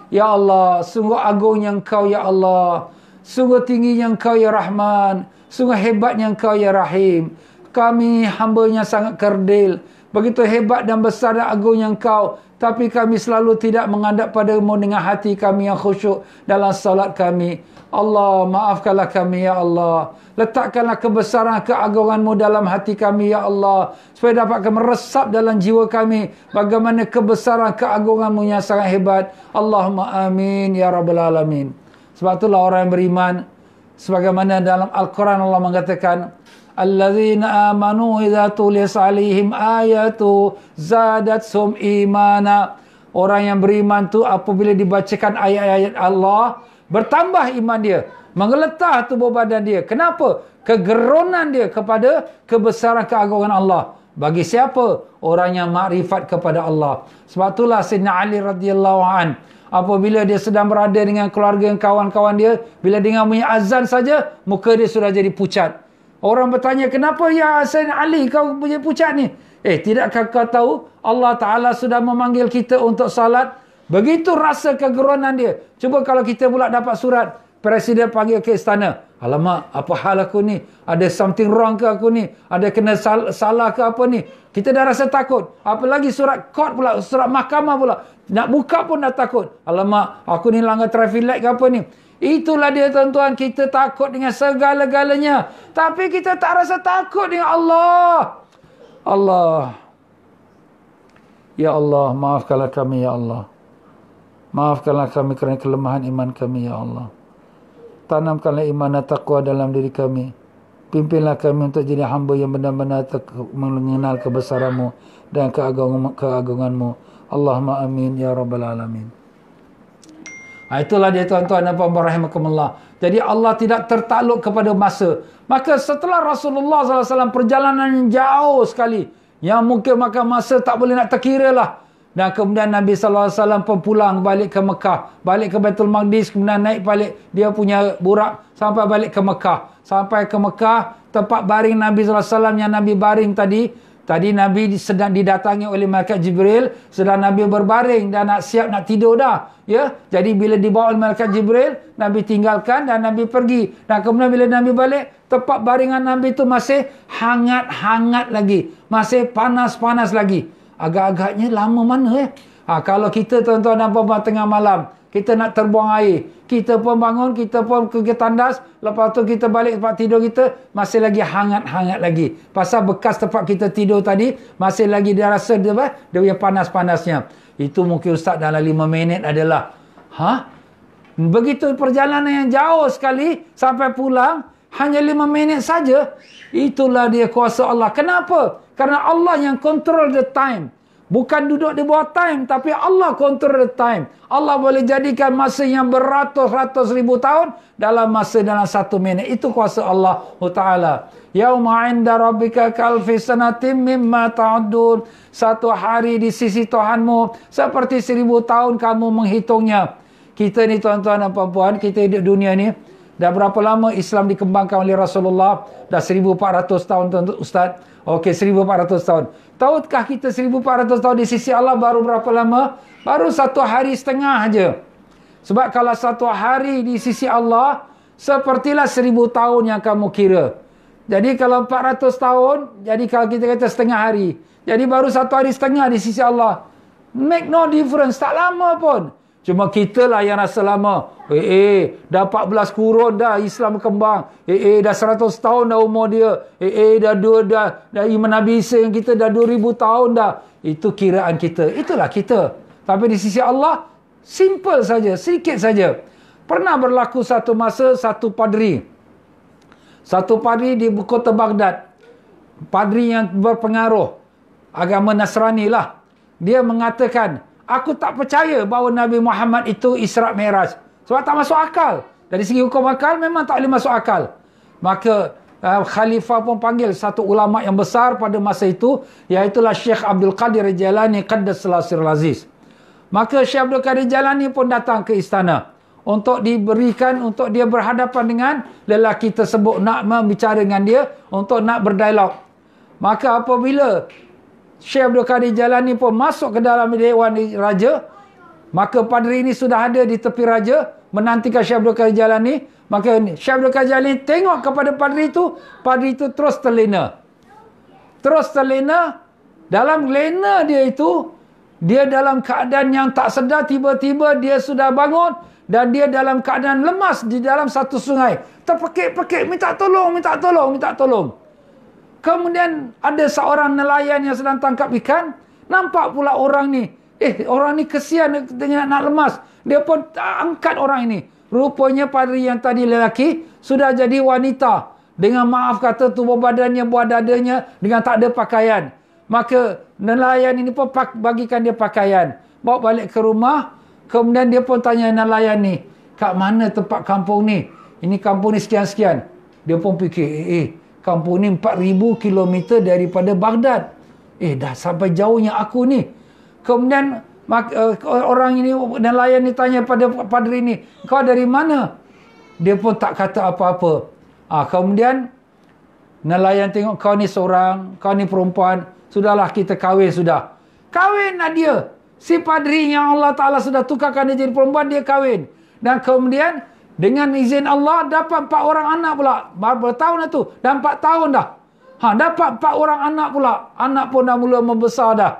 Ya Allah sungguh agung yang Kau ya Allah sungguh tinggi yang Kau ya Rahman sungguh hebat yang Kau ya Rahim kami hamba-Nya sangat kerdil begitu hebat dan besar dan yang Kau tapi kami selalu tidak menghadap padamu dengan hati kami yang khusyuk dalam salat kami. Allah, maafkanlah kami, Ya Allah. Letakkanlah kebesaran keagunganmu dalam hati kami, Ya Allah. Supaya dapat meresap dalam jiwa kami bagaimana kebesaran keagunganmu yang sangat hebat. Allahumma amin, Ya Rabbul Alamin. Sebab itulah orang yang beriman. Sebagaimana dalam Al-Quran Allah mengatakan, الذين آمنوا tulis تليس ayatu آيات زادتهم imana Orang yang beriman tu apabila dibacakan ayat-ayat Allah bertambah iman dia, mengeletah tubuh badan dia. Kenapa? Kegeronan dia kepada kebesaran keagungan Allah. Bagi siapa? Orang yang makrifat kepada Allah. Sebab itulah Sayyidina Ali radhiyallahu an apabila dia sedang berada dengan keluarga dan kawan-kawan dia, bila dengar bunyi azan saja, muka dia sudah jadi pucat. Orang bertanya, kenapa Ya Hasan Ali kau punya pucat ni? Eh, tidakkah kau tahu Allah Ta'ala sudah memanggil kita untuk salat? Begitu rasa kegeruanan dia. Cuba kalau kita pula dapat surat, Presiden panggil ke istana. Alamak, apa hal aku ni? Ada something wrong ke aku ni? Ada kena sal- salah ke apa ni? Kita dah rasa takut. Apalagi surat court pula, surat mahkamah pula. Nak buka pun dah takut. Alamak, aku ni langgar traffic light ke apa ni? Itulah dia tuan-tuan, kita takut dengan segala-galanya. Tapi kita tak rasa takut dengan Allah. Allah. Ya Allah, maafkanlah kami ya Allah. Maafkanlah kami kerana kelemahan iman kami ya Allah. Tanamkanlah iman dan taqwa dalam diri kami. Pimpinlah kami untuk jadi hamba yang benar-benar mengenal kebesaranmu dan keagunganmu. Allahumma amin ya rabbal alamin. Ah, itulah dia tuan-tuan dan puan-puan rahimakumullah. Jadi Allah tidak tertakluk kepada masa. Maka setelah Rasulullah sallallahu alaihi wasallam perjalanan jauh sekali yang mungkin maka masa tak boleh nak terkira lah. Dan kemudian Nabi sallallahu alaihi wasallam pun pulang balik ke Mekah, balik ke Baitul Maqdis kemudian naik balik dia punya burak sampai balik ke Mekah. Sampai ke Mekah tempat baring Nabi sallallahu alaihi wasallam yang Nabi baring tadi Tadi Nabi sedang didatangi oleh Malaikat Jibril. Sedang Nabi berbaring dan nak siap nak tidur dah. Ya, Jadi bila dibawa oleh Malaikat Jibril, Nabi tinggalkan dan Nabi pergi. Dan kemudian bila Nabi balik, tempat baringan Nabi itu masih hangat-hangat lagi. Masih panas-panas lagi. Agak-agaknya lama mana ya. Ha, kalau kita tuan-tuan dan puan-puan tengah malam, kita nak terbuang air. Kita pun bangun, kita pun ke tandas. Lepas tu kita balik tempat tidur kita, masih lagi hangat-hangat lagi. Pasal bekas tempat kita tidur tadi, masih lagi dia rasa dia, bah, dia punya panas-panasnya. Itu mungkin Ustaz dalam lima minit adalah. Ha? Begitu perjalanan yang jauh sekali, sampai pulang, hanya lima minit saja, itulah dia kuasa Allah. Kenapa? Kerana Allah yang control the time. Bukan duduk di bawah time. Tapi Allah kontrol the time. Allah boleh jadikan masa yang beratus-ratus ribu tahun. Dalam masa dalam satu minit. Itu kuasa Allah Ta'ala. Yauma inda rabbika kalfi sanatim mimma ta'udun. Satu hari di sisi Tuhanmu. Seperti seribu tahun kamu menghitungnya. Kita ni tuan-tuan dan puan-puan. Kita di dunia ni. Dah berapa lama Islam dikembangkan oleh Rasulullah? Dah 1400 tahun tuan-tuan ustaz. Okey 1400 tahun. Tahukah kita 1400 tahun di sisi Allah baru berapa lama? Baru satu hari setengah aja. Sebab kalau satu hari di sisi Allah, sepertilah 1000 tahun yang kamu kira. Jadi kalau 400 tahun, jadi kalau kita kata setengah hari. Jadi baru satu hari setengah di sisi Allah. Make no difference, tak lama pun. Cuma kita lah yang rasa lama. Eh, eh, dah 14 kurun dah Islam kembang. Eh, eh, dah 100 tahun dah umur dia. Eh, eh, dah, dua, dah, dah Iman Nabi Isa yang kita dah 2,000 tahun dah. Itu kiraan kita. Itulah kita. Tapi di sisi Allah, simple saja, sedikit saja. Pernah berlaku satu masa, satu padri. Satu padri di kota Baghdad. Padri yang berpengaruh. Agama Nasrani lah. Dia mengatakan, aku tak percaya bahawa Nabi Muhammad itu Isra Miraj. Sebab tak masuk akal. Dari segi hukum akal memang tak boleh masuk akal. Maka uh, khalifah pun panggil satu ulama yang besar pada masa itu iaitu Syekh Abdul Qadir jalani qaddasallahu sirrul aziz. Maka Syekh Abdul Qadir jalani pun datang ke istana untuk diberikan untuk dia berhadapan dengan lelaki tersebut nak membicara dengan dia untuk nak berdialog. Maka apabila Syekh Abdul Qadir Jalani pun masuk ke dalam Dewan Raja. Maka padri ini sudah ada di tepi raja. Menantikan Syekh Abdul Qadir Jalani. Maka Syekh Abdul Qadir Jalani tengok kepada padri itu. Padri itu terus terlena. Terus terlena. Dalam lena dia itu. Dia dalam keadaan yang tak sedar. Tiba-tiba dia sudah bangun. Dan dia dalam keadaan lemas di dalam satu sungai. Terpekik-pekik. Minta tolong, minta tolong, minta tolong. Minta tolong. Kemudian ada seorang nelayan yang sedang tangkap ikan. Nampak pula orang ni. Eh, orang ni kesian dengan nak lemas. Dia pun angkat orang ini. Rupanya padri yang tadi lelaki sudah jadi wanita. Dengan maaf kata tubuh badannya, buat dadanya dengan tak ada pakaian. Maka nelayan ini pun bagikan dia pakaian. Bawa balik ke rumah. Kemudian dia pun tanya nelayan ni. Kat mana tempat kampung ni? Ini kampung ni sekian-sekian. Dia pun fikir, eh, eh kampung ni 4000 km daripada Baghdad. Eh dah sampai jauhnya aku ni. Kemudian eh, orang ini nelayan ni tanya pada padri ni, "Kau dari mana?" Dia pun tak kata apa-apa. Ah kemudian nelayan tengok kau ni seorang, kau ni perempuan, sudahlah kita kahwin sudah. Kahwin lah dia. Si padri yang Allah Taala sudah tukarkan dia jadi perempuan, dia kahwin. Dan kemudian dengan izin Allah dapat empat orang anak pula. Berapa tahun dah tu? Dah empat tahun dah. Ha, dapat empat orang anak pula. Anak pun dah mula membesar dah.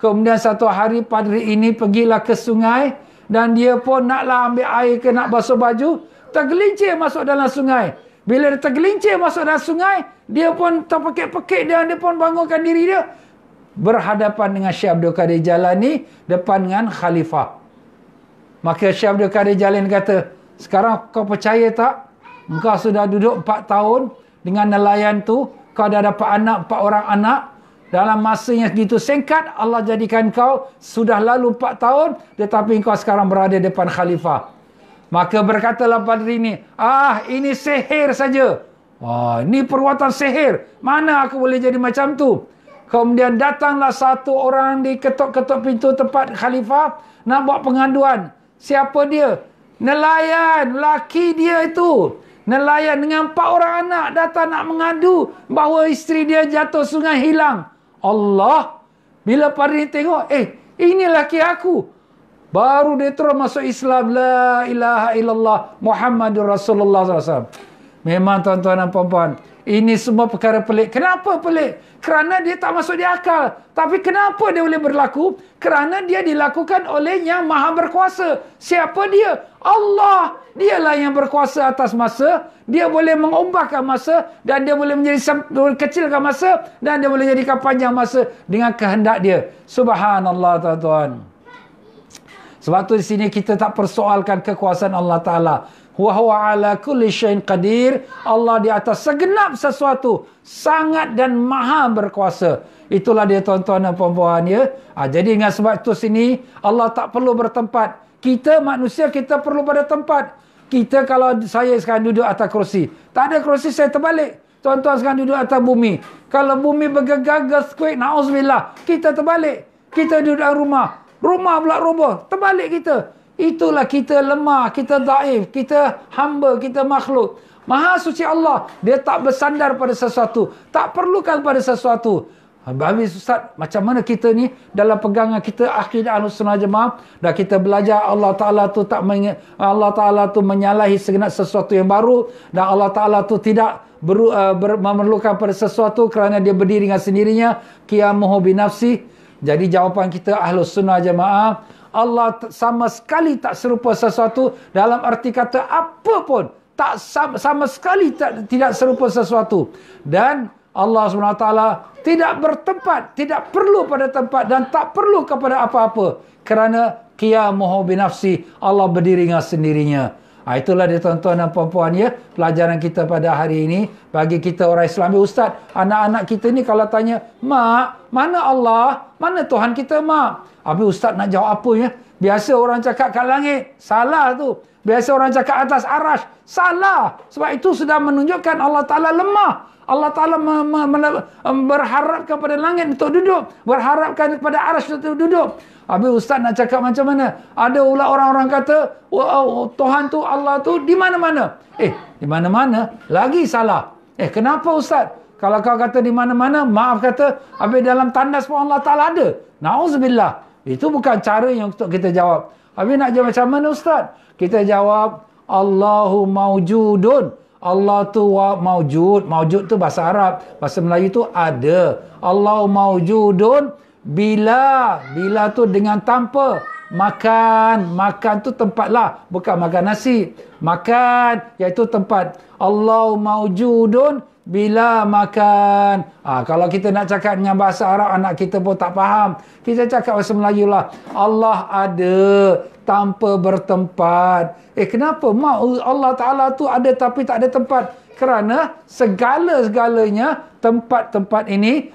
Kemudian satu hari padri ini pergilah ke sungai. Dan dia pun naklah ambil air ke nak basuh baju. Tergelincir masuk dalam sungai. Bila dia tergelincir masuk dalam sungai. Dia pun terpekik-pekik dan dia pun bangunkan diri dia. Berhadapan dengan Syekh Abdul Qadir Jalani. Depan dengan Khalifah. Maka Syekh Abdul Qadir Jalani kata. Sekarang kau percaya tak? Kau sudah duduk 4 tahun dengan nelayan tu. Kau dah dapat anak, 4 orang anak. Dalam masa yang begitu singkat, Allah jadikan kau sudah lalu 4 tahun. Tetapi kau sekarang berada depan khalifah. Maka berkatalah pada ini, ah ini sihir saja. Wah, ini perbuatan sihir. Mana aku boleh jadi macam tu? Kemudian datanglah satu orang diketuk-ketuk pintu tempat khalifah nak buat pengaduan. Siapa dia? Nelayan, laki dia itu. Nelayan dengan empat orang anak datang nak mengadu bahawa isteri dia jatuh sungai hilang. Allah, bila pada ni tengok, eh, ini laki aku. Baru dia terus masuk Islam. La ilaha illallah Muhammadur Rasulullah SAW. Memang tuan-tuan dan puan-puan. Ini semua perkara pelik. Kenapa pelik? Kerana dia tak masuk di akal. Tapi kenapa dia boleh berlaku? Kerana dia dilakukan oleh yang maha berkuasa. Siapa dia? Allah. Dialah yang berkuasa atas masa. Dia boleh mengubahkan masa. Dan dia boleh menjadi kecilkan masa. Dan dia boleh jadikan panjang masa. Dengan kehendak dia. Subhanallah tuan-tuan. Sebab tu di sini kita tak persoalkan kekuasaan Allah Ta'ala. Wa huwa ala kulli syai'in qadir. Allah di atas segenap sesuatu. Sangat dan maha berkuasa. Itulah dia tuan-tuan dan puan-puan ya. Ha, jadi dengan sebab itu sini, Allah tak perlu bertempat. Kita manusia, kita perlu pada tempat. Kita kalau saya sekarang duduk atas kerusi. Tak ada kerusi, saya terbalik. Tuan-tuan sekarang duduk atas bumi. Kalau bumi bergegar, earthquake, na'uzubillah. Kita terbalik. Kita duduk dalam rumah. Rumah pula roboh. Terbalik kita. Itulah kita lemah, kita daif, kita hamba, kita makhluk. Maha suci Allah, dia tak bersandar pada sesuatu. Tak perlukan pada sesuatu. Habis Ustaz, macam mana kita ni dalam pegangan kita akidah Ahlus Sunnah Jemaah dah kita belajar Allah Ta'ala tu tak Allah Ta'ala tu menyalahi segenap sesuatu yang baru dan Allah Ta'ala tu tidak ber, uh, eh, ber- memerlukan pada sesuatu kerana dia berdiri dengan sendirinya qiyamuhu binafsi jadi jawapan kita Ahlus Sunnah Jemaah Allah sama sekali tak serupa sesuatu dalam arti kata apa pun tak sama, sama sekali tak, tidak serupa sesuatu dan Allah Subhanahu SWT tidak bertempat tidak perlu pada tempat dan tak perlu kepada apa-apa kerana qiyamuhu Nafsi Allah berdiri dengan sendirinya Ha, itulah dia tuan-tuan dan puan-puan ya. Pelajaran kita pada hari ini. Bagi kita orang Islam. Ya, ustaz, anak-anak kita ni kalau tanya. Mak, mana Allah? Mana Tuhan kita, Mak? Habis ustaz nak jawab apa ya? Biasa orang cakap kat langit, salah tu. Biasa orang cakap atas arash, salah. Sebab itu sudah menunjukkan Allah Ta'ala lemah. Allah Ta'ala me- me- berharap kepada langit untuk duduk. Berharapkan kepada arash untuk duduk. Habis ustaz nak cakap macam mana? Ada pula orang-orang kata, oh, oh, oh, Tuhan tu, Allah tu di mana-mana. Eh, di mana-mana lagi salah. Eh, kenapa ustaz? Kalau kau kata di mana-mana, maaf kata, habis dalam tandas pun Allah Ta'ala ada. Na'udzubillah. Itu bukan cara yang untuk kita jawab. Habis nak jawab macam mana Ustaz? Kita jawab, Allahu maujudun. Allah tu wa maujud. Maujud tu bahasa Arab. Bahasa Melayu tu ada. Allahu maujudun. Bila. Bila tu dengan tanpa. Makan. Makan tu tempat lah. Bukan makan nasi. Makan. Iaitu tempat. Allahu maujudun bila makan. Ha, kalau kita nak cakap dengan bahasa Arab, anak kita pun tak faham. Kita cakap bahasa Melayu lah. Allah ada tanpa bertempat. Eh kenapa mak Allah Ta'ala tu ada tapi tak ada tempat? Kerana segala-segalanya tempat-tempat ini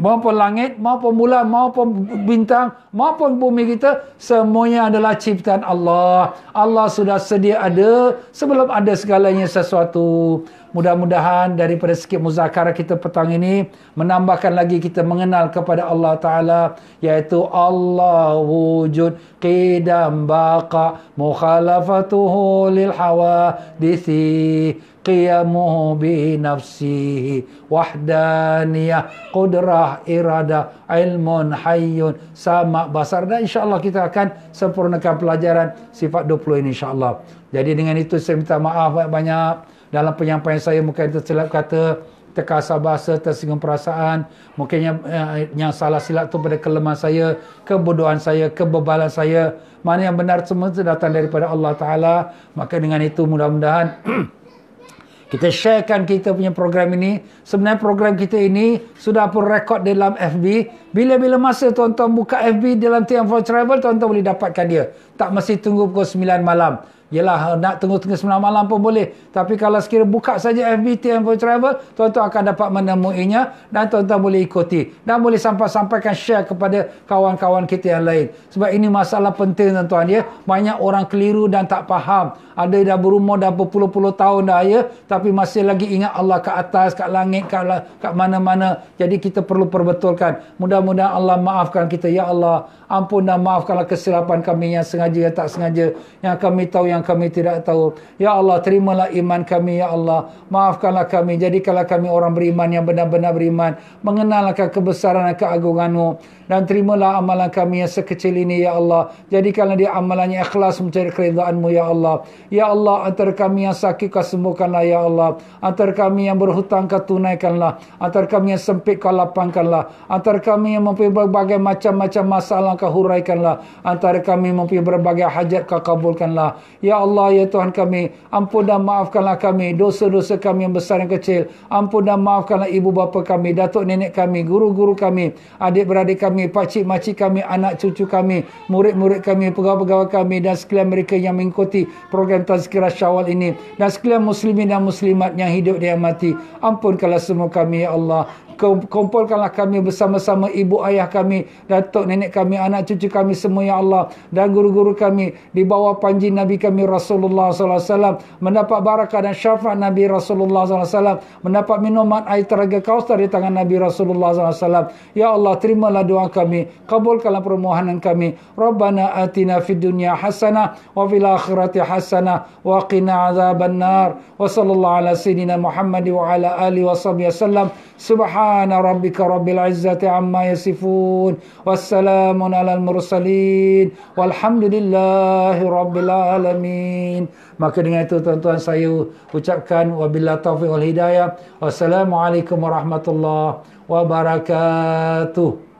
maupun langit, maupun bulan, maupun bintang, maupun bumi kita, semuanya adalah ciptaan Allah. Allah sudah sedia ada sebelum ada segalanya sesuatu. Mudah-mudahan daripada sikit muzakarah kita petang ini, menambahkan lagi kita mengenal kepada Allah Ta'ala, yaitu Allah wujud qidam baqa mukhalafatuhu lil hawa disih. قيامه بنفسه وحدانية قدرة إرادة علم حي سماء بصر dan insyaallah kita akan sempurnakan pelajaran sifat 20 ini insyaallah. Jadi dengan itu saya minta maaf banyak-banyak dalam penyampaian saya mungkin tersilap kata terkasar bahasa, tersinggung perasaan. Mungkin yang, eh, yang salah silap tu pada kelemahan saya, kebodohan saya, kebebalan saya. Mana yang benar semua itu datang daripada Allah Ta'ala. Maka dengan itu mudah-mudahan Kita sharekan kita punya program ini. Sebenarnya program kita ini sudah pun rekod dalam FB. Bila-bila masa tuan-tuan buka FB dalam Tiang for Travel, tuan-tuan boleh dapatkan dia. Tak mesti tunggu pukul 9 malam. Yelah, eh, nak tengah-tengah sembilan malam pun boleh. Tapi kalau sekiranya buka saja FBT Info Travel, tuan-tuan akan dapat menemuinya dan tuan-tuan boleh ikuti. Dan boleh sampaikan share kepada kawan-kawan kita yang lain. Sebab ini masalah penting tuan-tuan ya. Banyak orang keliru dan tak faham. Ada dah berumur dah berpuluh-puluh tahun dah ya. Tapi masih lagi ingat Allah ke atas, ke langit, ke mana-mana. Jadi kita perlu perbetulkan. Mudah-mudahan Allah maafkan kita. Ya Allah, ampun dan maafkanlah kesilapan kami yang sengaja, yang tak sengaja. Yang kami tahu yang yang kami tidak tahu. Ya Allah, terimalah iman kami, Ya Allah. Maafkanlah kami, jadikanlah kami orang beriman yang benar-benar beriman. Mengenalkan kebesaran dan keagunganmu. Dan terimalah amalan kami yang sekecil ini, Ya Allah. Jadikanlah dia amalannya ikhlas mencari keridaanmu, Ya Allah. Ya Allah, antar kami yang sakit, kau sembuhkanlah, Ya Allah. Antar kami yang berhutang, kau tunaikanlah. Antar kami yang sempit, kau lapangkanlah. Antar kami yang mempunyai berbagai macam-macam masalah, kau huraikanlah. Antar kami mempunyai berbagai hajat, kau kabulkanlah. Ya Ya Allah, Ya Tuhan kami, ampun dan maafkanlah kami, dosa-dosa kami yang besar dan kecil. Ampun dan maafkanlah ibu bapa kami, datuk nenek kami, guru-guru kami, adik-beradik kami, pakcik-makcik kami, anak cucu kami, murid-murid kami, pegawai-pegawai kami dan sekalian mereka yang mengikuti program Tazkirah Syawal ini. Dan sekalian muslimin dan muslimat yang hidup dan yang mati. ampun Ampunkanlah semua kami, Ya Allah kumpulkanlah kami bersama-sama ibu ayah kami, datuk nenek kami, anak cucu kami semua ya Allah dan guru-guru kami di bawah panji Nabi kami Rasulullah sallallahu alaihi wasallam mendapat barakah dan syafaat Nabi Rasulullah sallallahu alaihi wasallam mendapat minuman air teraga kaustar di tangan Nabi Rasulullah sallallahu alaihi wasallam. Ya Allah terimalah doa kami, kabulkanlah permohonan kami. Rabbana atina fid dunya hasanah wa fil akhirati hasanah wa qina azabannar. Wa sallallahu ala sayyidina Muhammad wa ala alihi wasallam. Subhanallah سبحان ربك رب العزة عما يصفون والسلام على المرسلين والحمد لله رب العالمين Maka dengan itu tuan-tuan saya ucapkan wabillah taufiq wal hidayah. Wassalamualaikum warahmatullahi wabarakatuh.